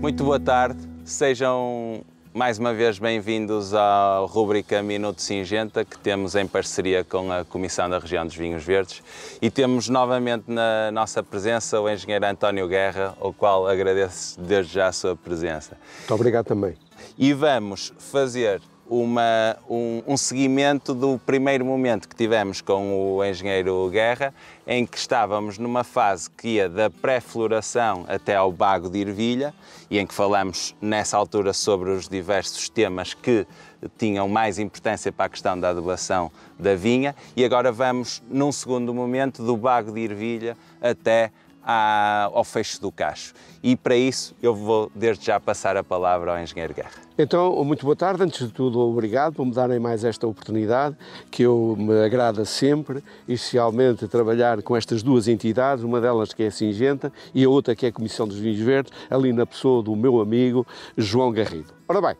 Muito boa tarde, sejam mais uma vez bem-vindos à rubrica Minuto Singenta que temos em parceria com a Comissão da Região dos Vinhos Verdes e temos novamente na nossa presença o engenheiro António Guerra, ao qual agradeço desde já a sua presença. Muito obrigado também. E vamos fazer uma, um, um, seguimento do primeiro momento que tivemos com o engenheiro Guerra, em que estávamos numa fase que ia da pré-floração até ao bago de ervilha, e em que falamos nessa altura sobre os diversos temas que tinham mais importância para a questão da adubação da vinha, e agora vamos num segundo momento do bago de ervilha até à, ao fecho do cacho. E para isso eu vou desde já passar a palavra ao Engenheiro Guerra. Então, muito boa tarde. Antes de tudo, obrigado por me darem mais esta oportunidade, que eu me agrada sempre, especialmente trabalhar com estas duas entidades, uma delas que é a Singenta e a outra que é a Comissão dos Vinhos Verdes, ali na pessoa do meu amigo João Garrido. Ora bem,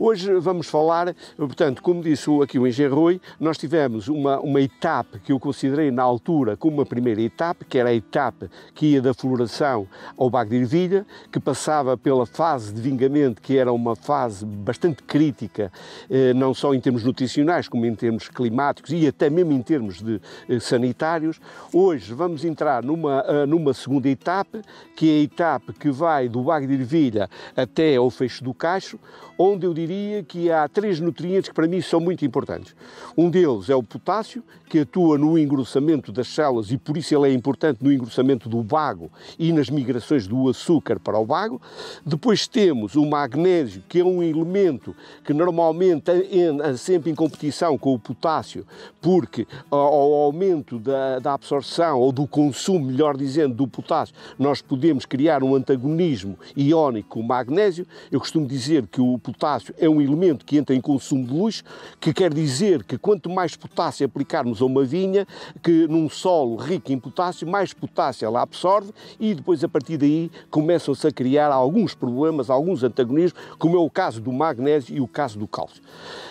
Hoje vamos falar, portanto, como disse aqui o engenheiro Rui, nós tivemos uma, uma etapa que eu considerei na altura como uma primeira etapa, que era a etapa que ia da floração ao bago de ervilha, que passava pela fase de vingamento, que era uma fase bastante crítica, eh, não só em termos nutricionais, como em termos climáticos e até mesmo em termos de eh, sanitários. Hoje vamos entrar numa, eh, numa segunda etapa, que é a etapa que vai do bago de ervilha até ao fecho do caixo, onde eu diria diria que há três nutrientes que para mim são muito importantes. Um deles é o potássio, que atua no engrossamento das células e por isso ele é importante no engrossamento do vago e nas migrações do açúcar para o vago. Depois temos o magnésio, que é um elemento que normalmente anda é, é, é sempre em competição com o potássio, porque ao aumento da, da absorção ou do consumo, melhor dizendo, do potássio, nós podemos criar um antagonismo iónico com o magnésio. Eu costumo dizer que o potássio é um elemento que entra em consumo de luz, que quer dizer que quanto mais potássio aplicarmos a uma vinha, que num solo rico em potássio, mais potássio ela absorve e depois a partir daí começam-se a criar alguns problemas, alguns antagonismos, como é o caso do magnésio e o caso do cálcio.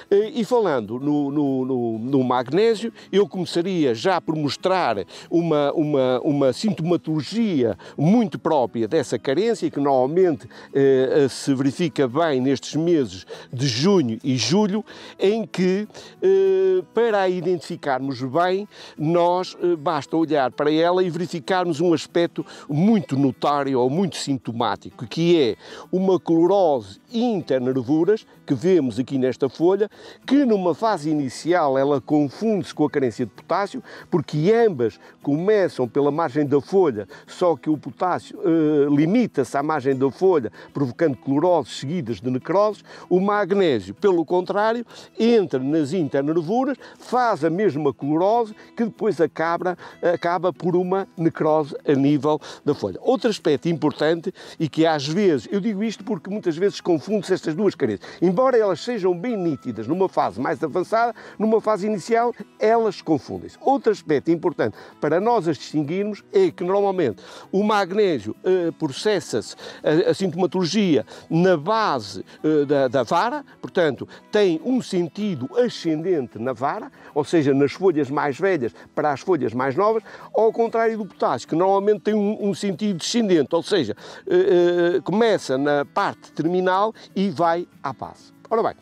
Eh, e falando no, no, no, no magnésio, eu começaria já por mostrar uma, uma, uma sintomatologia muito própria dessa carência, que normalmente eh, eh se verifica bem nestes meses de junho e julho, em que eh, para a identificarmos bem, nós eh, basta olhar para ela e verificarmos um aspecto muito notório ou muito sintomático, que é uma colorose internervuras que vemos aqui nesta folha, que numa fase inicial ela confunde-se com a carência de potássio, porque ambas começam pela margem da folha, só que o potássio eh, limita-se à margem da folha, provocando cloroses seguidas de necroses. O magnésio, pelo contrário, entra nas internervuras, faz a mesma colorose que depois acaba, acaba por uma necrose a nível da folha. Outro aspecto importante e que às vezes, eu digo isto porque muitas vezes confunde se estas duas carências, embora elas sejam bem nítidas numa fase mais avançada, numa fase inicial elas confundem-se. Outro aspecto importante para nós as distinguirmos é que normalmente o magnésio eh, processa-se a, a, sintomatologia na base eh, da, da vara, portanto, tem um sentido ascendente na vara, ou seja, nas folhas mais velhas para as folhas mais novas, ao contrário do potássio, que normalmente tem um, um sentido descendente, ou seja, eh, eh, começa na parte terminal e vai à base. Ora bem,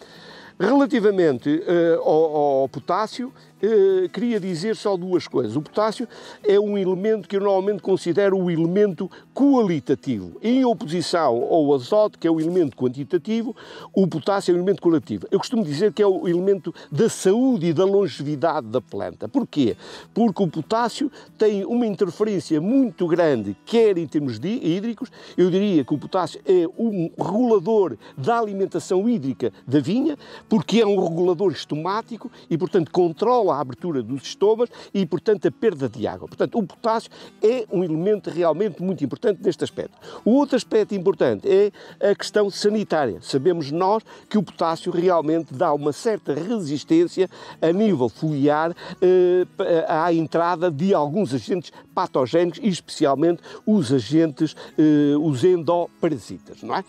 Relativamente uh, ao, ao, potássio, uh, queria dizer só duas coisas. O potássio é um elemento que eu normalmente considero o elemento qualitativo. Em oposição ao azoto, que é o elemento quantitativo, o potássio é o elemento qualitativo. Eu costumo dizer que é o elemento da saúde e da longevidade da planta. Porquê? Porque o potássio tem uma interferência muito grande, quer em termos de hídricos, eu diria que o potássio é um regulador da alimentação hídrica da vinha, porque é um regulador estomático e, portanto, controla a abertura dos estomas e, portanto, a perda de água. Portanto, o potássio é um elemento realmente muito importante neste aspecto. O outro aspecto importante é a questão sanitária. Sabemos nós que o potássio realmente dá uma certa resistência a nível foliar eh, à entrada de alguns agentes patogénicos e, especialmente, os agentes, eh, os endoparasitas, não é?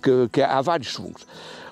que, que há vários fungos.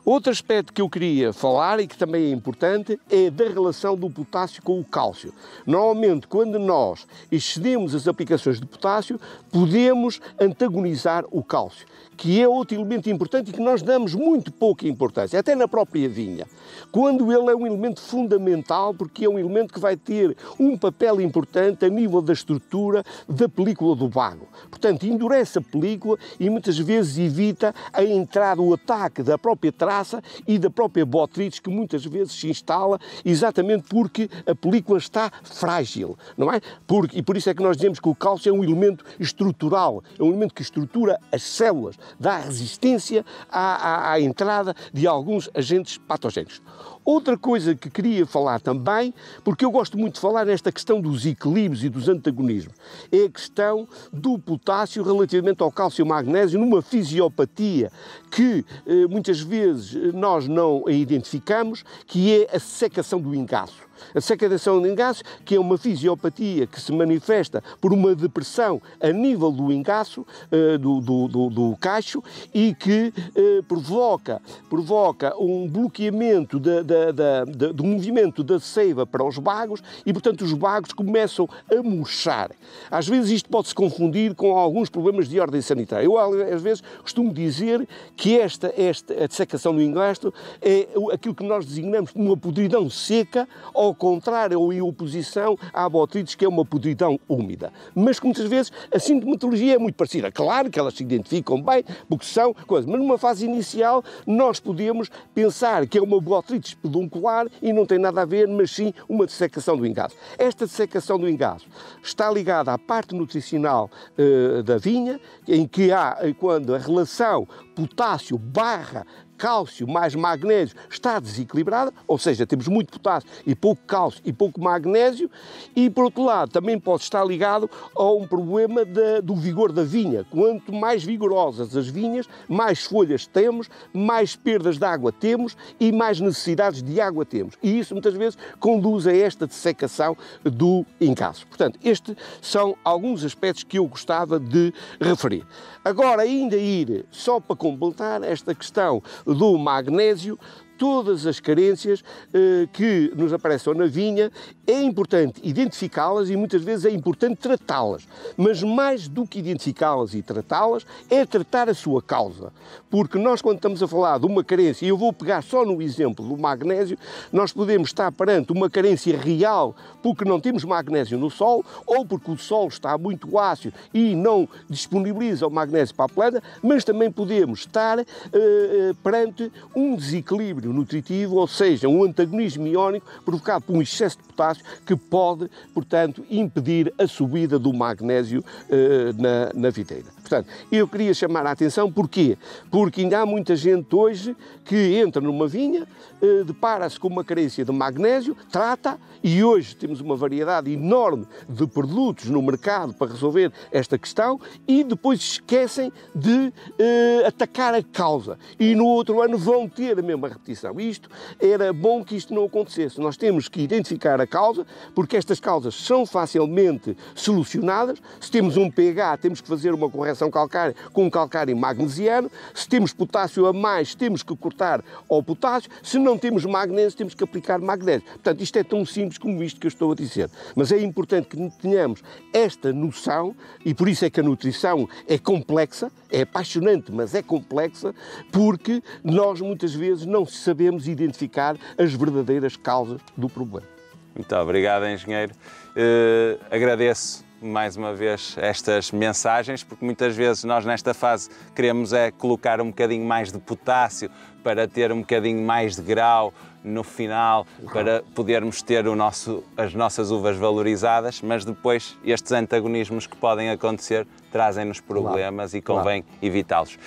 Outro aspecto que eu queria falar e que também é importante é da relação do potássio com o cálcio. Normalmente, quando nós excedemos as aplicações de potássio, podemos antagonizar o cálcio, que é outro elemento importante e que nós damos muito pouca importância, até na própria vinha. Quando ele é um elemento fundamental, porque é um elemento que vai ter um papel importante a nível da estrutura da película do bago. Portanto, endurece a película e muitas vezes evita a entrada, o ataque da própria trama traça e da própria botrite que muitas vezes se instala exatamente porque a película está frágil, não é? Porque, e por isso é que nós dizemos que o cálcio é um elemento estrutural, é um elemento que estrutura as células, dá resistência à, à, à entrada de alguns agentes patogénicos. Outra coisa que queria falar também, porque eu gosto muito de falar nesta questão dos equilíbrios e dos antagonismos, é a questão do potássio relativamente ao cálcio e magnésio numa fisiopatia que eh, muitas vezes nós não a identificamos, que é a secação do ingaço. A secreção de engaço, que é uma fisiopatia que se manifesta por uma depressão a nível do engaço, eh, do, do, do, do cacho, e que eh, provoca, provoca um bloqueamento do movimento da seiva para os bagos e, portanto, os bagos começam a murchar. Às vezes isto pode-se confundir com alguns problemas de ordem sanitária. Eu, às vezes, costumo dizer que esta, esta a dissecação do engasto é aquilo que nós designamos como uma podridão seca ou ao contrário ou em oposição à botrites, que é uma podridão úmida. Mas que muitas vezes a sintomatologia é muito parecida. Claro que elas se identificam bem, porque são coisas, mas numa fase inicial nós podemos pensar que é uma botrites peduncular e não tem nada a ver, mas sim uma dissecação do engaso. Esta dissecação do engaso está ligada à parte nutricional eh, da vinha, em que há, eh, quando a relação potássio barra cálcio mais magnésio está desequilibrada, ou seja, temos muito potássio e pouco cálcio e pouco magnésio, e por outro lado também pode estar ligado a um problema de, do vigor da vinha. Quanto mais vigorosas as vinhas, mais folhas temos, mais perdas de água temos e mais necessidades de água temos. E isso muitas vezes conduz a esta dessecação do encaso. Portanto, estes são alguns aspectos que eu gostava de referir. Agora, ainda ir só para completar esta questão do magnésio, todas as carências eh, que nos aparecem na vinha, é importante identificá-las e muitas vezes é importante tratá-las. Mas mais do que identificá-las e tratá-las, é tratar a sua causa. Porque nós, quando estamos a falar de uma carência, e eu vou pegar só no exemplo do magnésio, nós podemos estar perante uma carência real porque não temos magnésio no solo ou porque o solo está muito ácido e não disponibiliza o magnésio para a planta, mas também podemos estar eh, eh, perante um desequilíbrio equilíbrio nutritivo, ou seja, um antagonismo iónico provocado por um excesso de potássio que pode, portanto, impedir a subida do magnésio eh, na, na videira. Portanto, eu queria chamar a atenção, porquê? Porque ainda há muita gente hoje que entra numa vinha, eh, depara-se com uma carência de magnésio, trata, e hoje temos uma variedade enorme de produtos no mercado para resolver esta questão, e depois esquecem de eh, atacar a causa. E no outro ano vão ter a mesma repetição. Isto era bom que isto não acontecesse. Nós temos que identificar a causa, porque estas causas são facilmente solucionadas. Se temos um pH, temos que fazer uma correção calcária com calcário magnesiano. Se temos potássio a mais, temos que cortar ao potássio. Se não temos magnésio, temos que aplicar magnésio. Portanto, isto é tão simples como isto que eu estou a dizer. Mas é importante que tenhamos esta noção, e por isso é que a nutrição é complexa, é apaixonante, mas é complexa, porque nós muitas vezes não sabemos identificar as verdadeiras causas do problema. Muito obrigado, engenheiro. Uh, agradeço mais uma vez estas mensagens, porque muitas vezes nós nesta fase queremos é colocar um bocadinho mais de potássio para ter um bocadinho mais de grau no final, para podermos ter o nosso, as nossas uvas valorizadas, mas depois estes antagonismos que podem acontecer trazem-nos problemas claro. e convém claro. evitá-los.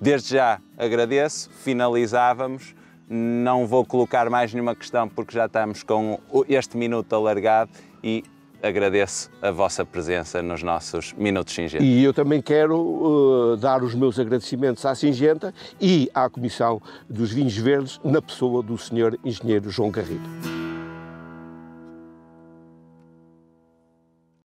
Desde já agradeço, finalizávamos não vou colocar mais nenhuma questão porque já estamos com este minuto alargado e agradeço a vossa presença nos nossos Minutos Singenta. E eu também quero uh, dar os meus agradecimentos à Singenta e à Comissão dos Vinhos Verdes, na pessoa do Sr. Engenheiro João Garrido.